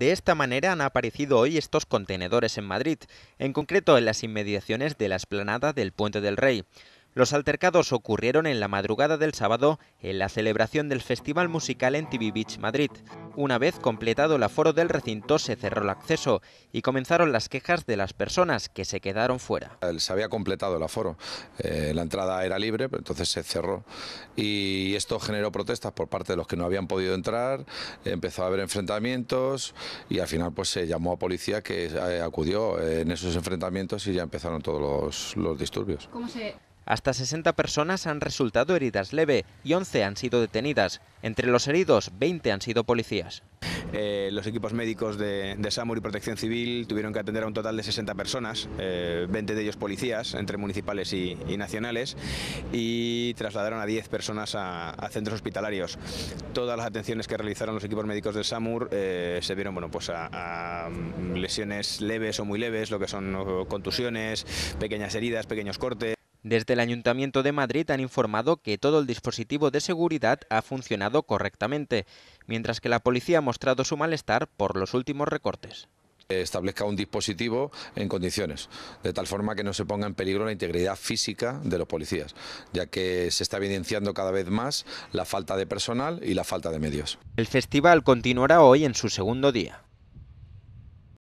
De esta manera han aparecido hoy estos contenedores en Madrid, en concreto en las inmediaciones de la esplanada del Puente del Rey. Los altercados ocurrieron en la madrugada del sábado en la celebración del Festival Musical en TV Beach Madrid. Una vez completado el aforo del recinto se cerró el acceso y comenzaron las quejas de las personas que se quedaron fuera. Eh, se había completado el aforo, eh, la entrada era libre, entonces se cerró y esto generó protestas por parte de los que no habían podido entrar, empezó a haber enfrentamientos y al final pues se llamó a policía que eh, acudió en esos enfrentamientos y ya empezaron todos los, los disturbios. ¿Cómo se hasta 60 personas han resultado heridas leve y 11 han sido detenidas. Entre los heridos, 20 han sido policías. Eh, los equipos médicos de, SAMUR y Protección Civil tuvieron que atender a un total de 60 personas, 20 eh, de ellos policías, entre municipales y, nacionales, y trasladaron a 10 personas a, centros hospitalarios. Todas las atenciones que realizaron los equipos médicos de SAMUR eh, se vieron bueno, pues a, lesiones leves o muy leves, lo que son contusiones, pequeñas heridas, pequeños cortes. Desde el Ayuntamiento de Madrid han informado que todo el dispositivo de seguridad ha funcionado correctamente, mientras que la policía ha mostrado su malestar por los últimos recortes establezca un dispositivo en condiciones, de tal forma que no se ponga en peligro la integridad física de los policías, ya que se está evidenciando cada vez más la falta de personal y la falta de medios. El festival continuará hoy en su segundo día.